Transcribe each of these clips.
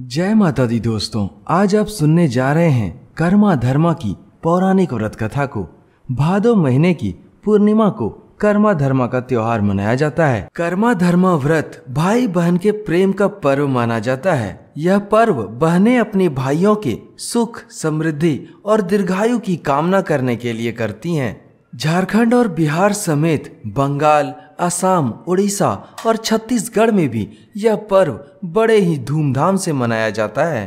जय माता दी दोस्तों आज आप सुनने जा रहे हैं कर्मा धर्मा की पौराणिक व्रत कथा को भादो महीने की पूर्णिमा को कर्मा धर्मा का त्योहार मनाया जाता है कर्मा धर्मा व्रत भाई बहन के प्रेम का पर्व माना जाता है यह पर्व बहने अपने भाइयों के सुख समृद्धि और दीर्घायु की कामना करने के लिए करती हैं झारखंड और बिहार समेत बंगाल असम उड़ीसा और छत्तीसगढ़ में भी यह पर्व बड़े ही धूमधाम से मनाया जाता है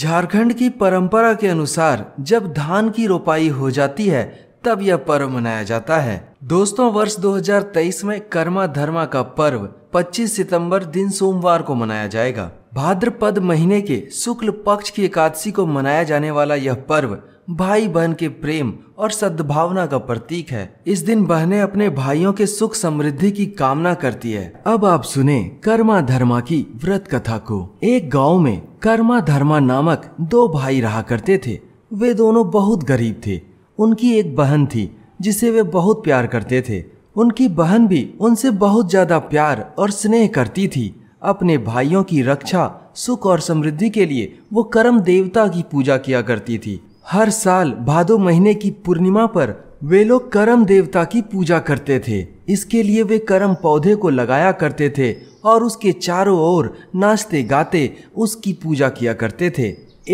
झारखंड की परंपरा के अनुसार जब धान की रोपाई हो जाती है तब यह पर्व मनाया जाता है दोस्तों वर्ष 2023 में कर्मा धर्मा का पर्व 25 सितंबर दिन सोमवार को मनाया जाएगा भाद्रपद महीने के शुक्ल पक्ष की एकादशी को मनाया जाने वाला यह पर्व भाई बहन के प्रेम और सद्भावना का प्रतीक है इस दिन बहनें अपने भाइयों के सुख समृद्धि की कामना करती है अब आप सुने कर्मा धर्मा की व्रत कथा को एक गांव में कर्मा धर्मा नामक दो भाई रहा करते थे वे दोनों बहुत गरीब थे उनकी एक बहन थी जिसे वे बहुत प्यार करते थे उनकी बहन भी उनसे बहुत ज्यादा प्यार और स्नेह करती थी अपने भाइयों की रक्षा सुख और समृद्धि के लिए वो कर्म देवता की पूजा किया करती थी हर साल भादो महीने की पूर्णिमा पर वे लोग करम देवता की पूजा करते थे इसके लिए वे करम पौधे को लगाया करते थे और उसके चारों ओर नाचते गाते उसकी पूजा किया करते थे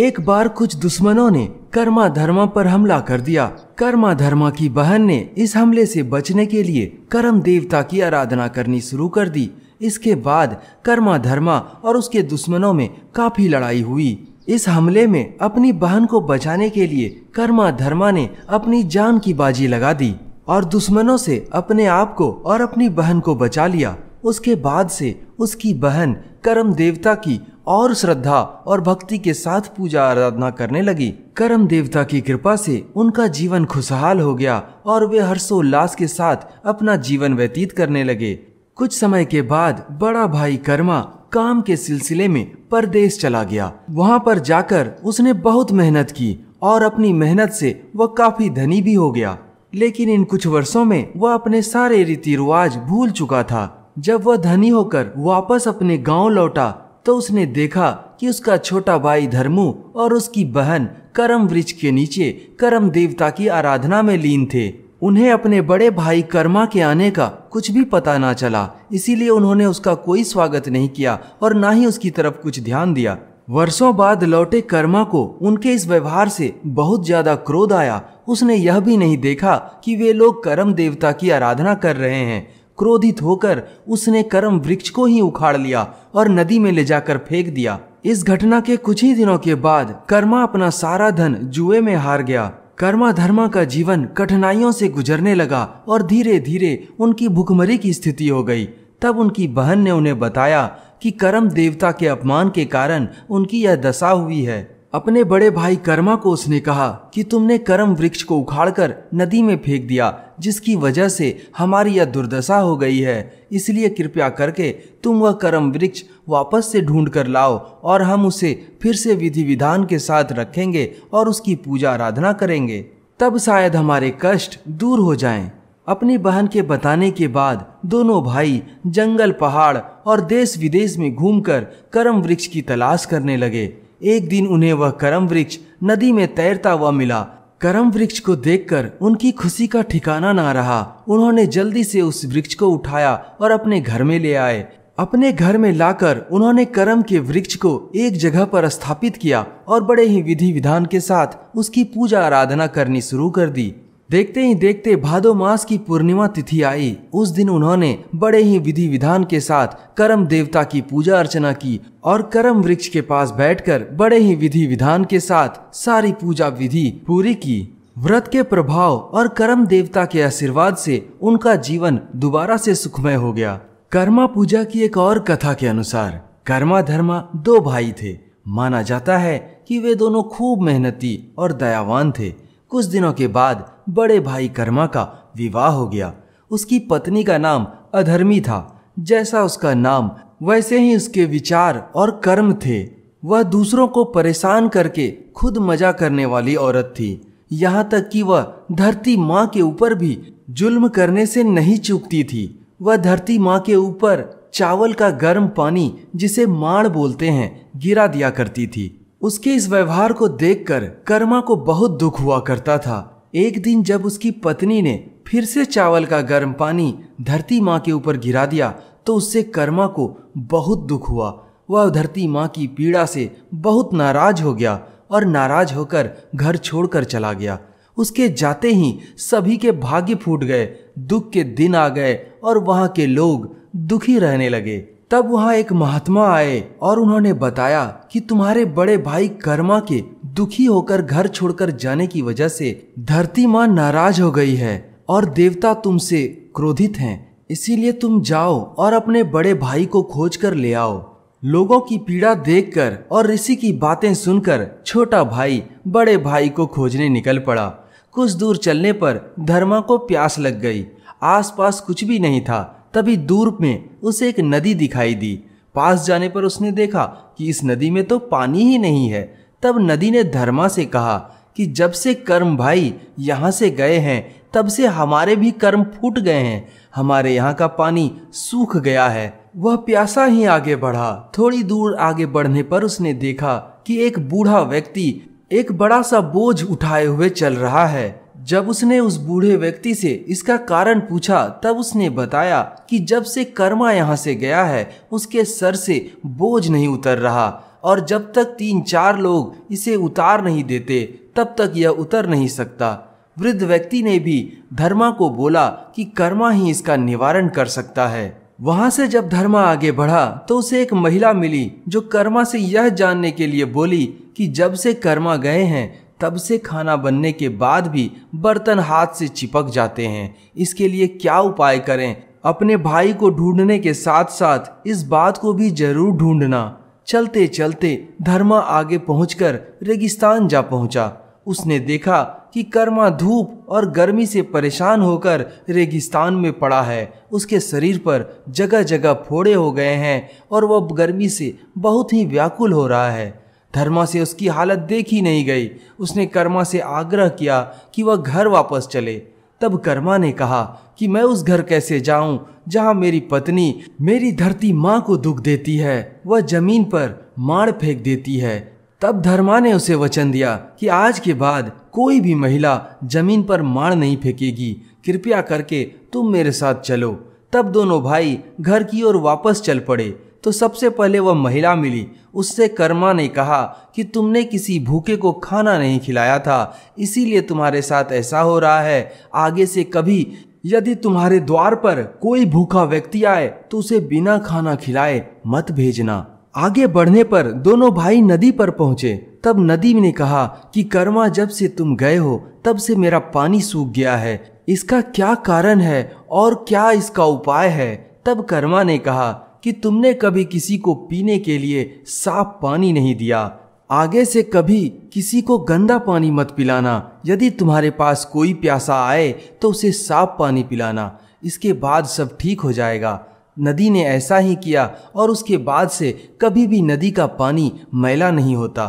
एक बार कुछ दुश्मनों ने कर्मा धर्मा पर हमला कर दिया कर्मा धर्मा की बहन ने इस हमले से बचने के लिए कर्म देवता की आराधना करनी शुरू कर दी इसके बाद कर्मा धर्मा और उसके दुश्मनों में काफी लड़ाई हुई इस हमले में अपनी बहन को बचाने के लिए कर्मा धर्मा ने अपनी जान की बाजी लगा दी और दुश्मनों से अपने आप को और अपनी बहन को बचा लिया उसके बाद से उसकी बहन करम देवता की और श्रद्धा और भक्ति के साथ पूजा आराधना करने लगी करम देवता की कृपा से उनका जीवन खुशहाल हो गया और वे हर्षोल्लास के साथ अपना जीवन व्यतीत करने लगे कुछ समय के बाद बड़ा भाई कर्मा काम के सिलसिले में परदेश चला गया वहाँ पर जाकर उसने बहुत मेहनत की और अपनी मेहनत से वह काफी धनी भी हो गया लेकिन इन कुछ वर्षों में वह अपने सारे रीति रिवाज भूल चुका था जब वह धनी होकर वापस अपने गांव लौटा तो उसने देखा कि उसका छोटा भाई धर्मू और उसकी बहन करम वृक्ष के नीचे करम देवता की आराधना में लीन थे उन्हें अपने बड़े भाई कर्मा के आने का कुछ भी पता ना चला इसीलिए उन्होंने उसका कोई स्वागत नहीं किया और ना ही उसकी तरफ कुछ ध्यान दिया वर्षों बाद लौटे कर्मा को उनके इस व्यवहार से बहुत ज्यादा क्रोध आया उसने यह भी नहीं देखा कि वे लोग कर्म देवता की आराधना कर रहे हैं क्रोधित होकर उसने कर्म वृक्ष को ही उखाड़ लिया और नदी में ले जाकर फेंक दिया इस घटना के कुछ ही दिनों के बाद कर्मा अपना सारा धन जुए में हार गया कर्मा धर्मा का जीवन कठिनाइयों से गुजरने लगा और धीरे धीरे उनकी भुखमरी की स्थिति हो गई तब उनकी बहन ने उन्हें बताया कि कर्म देवता के अपमान के कारण उनकी यह दशा हुई है अपने बड़े भाई कर्मा को उसने कहा कि तुमने कर्म वृक्ष को उखाड़कर नदी में फेंक दिया जिसकी वजह से हमारी यह दुर्दशा हो गई है इसलिए कृपया करके तुम वह कर्म वृक्ष वापस से ढूंढ कर लाओ और हम उसे फिर से विधि विधान के साथ रखेंगे और उसकी पूजा आराधना करेंगे तब शायद हमारे कष्ट दूर हो जाएं। अपनी बहन के बताने के बाद दोनों भाई जंगल पहाड़ और देश विदेश में घूमकर कर्म वृक्ष की तलाश करने लगे एक दिन उन्हें वह करम वृक्ष नदी में तैरता हुआ मिला करम वृक्ष को देखकर उनकी खुशी का ठिकाना ना रहा उन्होंने जल्दी से उस वृक्ष को उठाया और अपने घर में ले आए अपने घर में लाकर उन्होंने करम के वृक्ष को एक जगह पर स्थापित किया और बड़े ही विधि विधान के साथ उसकी पूजा आराधना करनी शुरू कर दी देखते ही देखते भादो मास की पूर्णिमा तिथि आई उस दिन उन्होंने बड़े ही विधि विधान के साथ करम देवता की पूजा अर्चना की और करम वृक्ष के पास बैठकर बड़े ही विधि विधान के साथ सारी पूजा विधि पूरी की व्रत के प्रभाव और करम देवता के आशीर्वाद से उनका जीवन दोबारा से सुखमय हो गया कर्मा पूजा की एक और कथा के अनुसार कर्मा धर्मा दो भाई थे माना जाता है कि वे दोनों खूब मेहनती और दयावान थे कुछ दिनों के बाद बड़े भाई कर्मा का विवाह हो गया उसकी पत्नी का नाम अधर्मी था जैसा उसका नाम वैसे ही उसके विचार और कर्म थे वह दूसरों को परेशान करके खुद मजा करने वाली औरत थी यहाँ तक कि वह धरती माँ के ऊपर भी जुल्म करने से नहीं चूकती थी वह धरती माँ के ऊपर चावल का गर्म पानी जिसे माड़ बोलते हैं गिरा दिया करती थी उसके इस व्यवहार को देखकर कर्मा को बहुत दुख हुआ करता था एक दिन जब उसकी पत्नी ने फिर से चावल का गर्म पानी धरती माँ के ऊपर गिरा दिया तो उससे कर्मा को बहुत दुख हुआ वह धरती माँ की पीड़ा से बहुत नाराज हो गया और नाराज होकर घर छोड़कर चला गया उसके जाते ही सभी के भाग्य फूट गए दुख के दिन आ गए और वहाँ के लोग दुखी रहने लगे तब वहाँ एक महात्मा आए और उन्होंने बताया कि तुम्हारे बड़े भाई कर्मा के दुखी होकर घर छोड़कर जाने की वजह से धरती माँ नाराज हो गई है और देवता तुमसे क्रोधित हैं इसीलिए तुम जाओ और अपने बड़े भाई को खोज कर ले आओ लोगों की पीड़ा देखकर और ऋषि की बातें सुनकर छोटा भाई बड़े भाई को खोजने निकल पड़ा कुछ दूर चलने पर धर्मा को प्यास लग गई आसपास कुछ भी नहीं था तभी दूर में उसे एक नदी दिखाई दी पास जाने पर उसने देखा कि इस नदी में तो पानी ही नहीं है तब नदी ने धर्मा से कहा कि जब से कर्म भाई यहाँ से गए हैं तब से हमारे भी कर्म फूट गए हैं हमारे यहाँ का पानी सूख गया है वह प्यासा ही आगे बढ़ा थोड़ी दूर आगे बढ़ने पर उसने देखा कि एक बूढ़ा व्यक्ति एक बड़ा सा बोझ उठाए हुए चल रहा है जब उसने उस बूढ़े व्यक्ति से इसका कारण पूछा तब उसने बताया कि जब से कर्मा यहाँ से गया है उसके सर से बोझ नहीं उतर रहा और जब तक तीन चार लोग इसे उतार नहीं देते तब तक यह उतर नहीं सकता वृद्ध व्यक्ति ने भी धर्मा को बोला कि कर्मा ही इसका निवारण कर सकता है वहां से जब धर्मा आगे बढ़ा तो उसे एक महिला मिली जो कर्मा से यह जानने के लिए बोली कि जब से कर्मा गए हैं तब से खाना बनने के बाद भी बर्तन हाथ से चिपक जाते हैं इसके लिए क्या उपाय करें अपने भाई को ढूंढने के साथ साथ इस बात को भी जरूर ढूंढना चलते चलते धर्मा आगे पहुंचकर रेगिस्तान जा पहुंचा उसने देखा कि कर्मा धूप और गर्मी से परेशान होकर रेगिस्तान में पड़ा है उसके शरीर पर जगह जगह फोड़े हो गए हैं और वह गर्मी से बहुत ही व्याकुल हो रहा है धर्मा से उसकी हालत देखी नहीं गई उसने कर्मा से आग्रह किया कि वह घर वापस चले तब कर्मा ने कहा कि मैं उस घर कैसे जाऊं जहां मेरी पत्नी मेरी धरती माँ को दुख देती है वह जमीन पर माड़ फेंक देती है तब धर्मा ने उसे वचन दिया कि आज के बाद कोई भी महिला जमीन पर माड़ नहीं फेंकेगी कृपया करके तुम मेरे साथ चलो तब दोनों भाई घर की ओर वापस चल पड़े तो सबसे पहले वह महिला मिली उससे कर्मा ने कहा कि तुमने किसी भूखे को खाना नहीं खिलाया था इसीलिए तुम्हारे साथ ऐसा हो रहा है आगे से कभी यदि तुम्हारे द्वार पर कोई भूखा व्यक्ति आए तो उसे बिना खाना खिलाए मत भेजना आगे बढ़ने पर दोनों भाई नदी पर पहुंचे तब नदी ने कहा कि कर्मा जब से तुम गए हो तब से मेरा पानी सूख गया है इसका क्या कारण है और क्या इसका उपाय है तब कर्मा ने कहा कि तुमने कभी किसी को पीने के लिए साफ पानी नहीं दिया आगे से कभी किसी को गंदा पानी मत पिलाना यदि तुम्हारे पास कोई प्यासा आए तो उसे साफ पानी पिलाना इसके बाद सब ठीक हो जाएगा नदी ने ऐसा ही किया और उसके बाद से कभी भी नदी का पानी मैला नहीं होता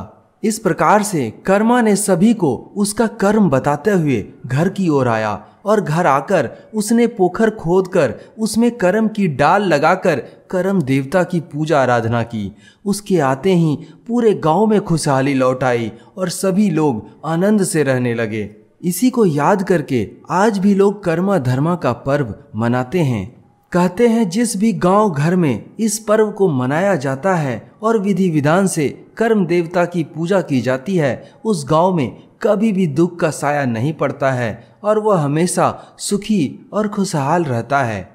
इस प्रकार से कर्मा ने सभी को उसका कर्म बताते हुए घर की ओर आया और घर आकर उसने पोखर खोद कर उसमें करम की डाल लगाकर करम देवता की पूजा आराधना की उसके आते ही पूरे गांव में खुशहाली लौट आई और सभी लोग आनंद से रहने लगे इसी को याद करके आज भी लोग कर्मा धर्मा का पर्व मनाते हैं कहते हैं जिस भी गांव घर में इस पर्व को मनाया जाता है और विधि विधान से कर्म देवता की पूजा की जाती है उस गांव में कभी भी दुख का साया नहीं पड़ता है और वह हमेशा सुखी और खुशहाल रहता है